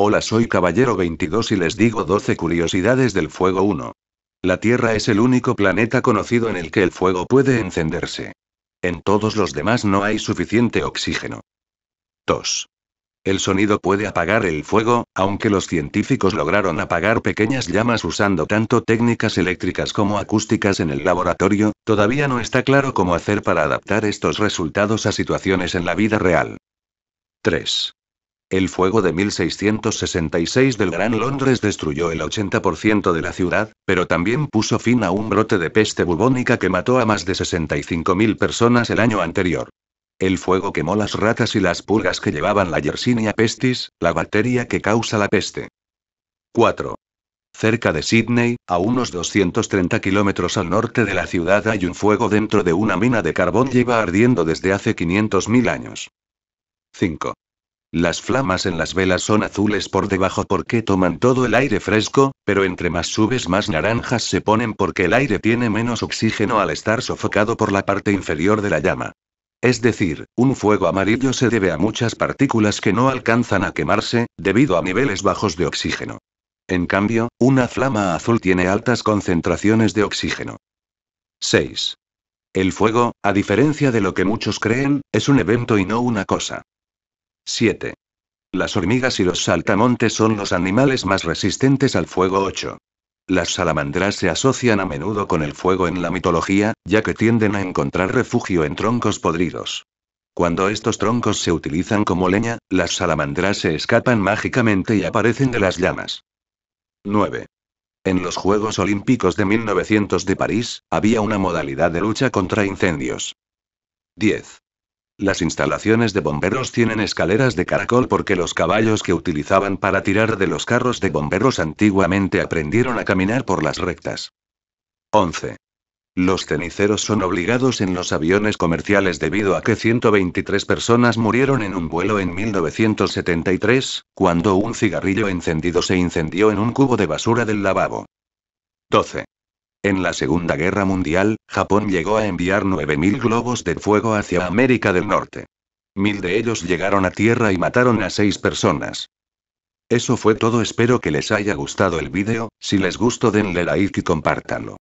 Hola, soy Caballero 22 y les digo 12 curiosidades del fuego 1. La Tierra es el único planeta conocido en el que el fuego puede encenderse. En todos los demás no hay suficiente oxígeno. 2. El sonido puede apagar el fuego, aunque los científicos lograron apagar pequeñas llamas usando tanto técnicas eléctricas como acústicas en el laboratorio, todavía no está claro cómo hacer para adaptar estos resultados a situaciones en la vida real. 3. El fuego de 1666 del Gran Londres destruyó el 80% de la ciudad, pero también puso fin a un brote de peste bubónica que mató a más de 65.000 personas el año anterior. El fuego quemó las ratas y las pulgas que llevaban la Yersinia pestis, la bacteria que causa la peste. 4. Cerca de Sydney, a unos 230 kilómetros al norte de la ciudad hay un fuego dentro de una mina de carbón lleva ardiendo desde hace 500.000 años. 5. Las flamas en las velas son azules por debajo porque toman todo el aire fresco, pero entre más subes más naranjas se ponen porque el aire tiene menos oxígeno al estar sofocado por la parte inferior de la llama. Es decir, un fuego amarillo se debe a muchas partículas que no alcanzan a quemarse, debido a niveles bajos de oxígeno. En cambio, una flama azul tiene altas concentraciones de oxígeno. 6. El fuego, a diferencia de lo que muchos creen, es un evento y no una cosa. 7. Las hormigas y los saltamontes son los animales más resistentes al fuego 8. Las salamandras se asocian a menudo con el fuego en la mitología, ya que tienden a encontrar refugio en troncos podridos. Cuando estos troncos se utilizan como leña, las salamandras se escapan mágicamente y aparecen de las llamas. 9. En los Juegos Olímpicos de 1900 de París, había una modalidad de lucha contra incendios. 10. Las instalaciones de bomberos tienen escaleras de caracol porque los caballos que utilizaban para tirar de los carros de bomberos antiguamente aprendieron a caminar por las rectas. 11. Los ceniceros son obligados en los aviones comerciales debido a que 123 personas murieron en un vuelo en 1973, cuando un cigarrillo encendido se incendió en un cubo de basura del lavabo. 12. En la Segunda Guerra Mundial, Japón llegó a enviar 9.000 globos de fuego hacia América del Norte. Mil de ellos llegaron a tierra y mataron a seis personas. Eso fue todo, espero que les haya gustado el vídeo, si les gustó denle like y compártanlo.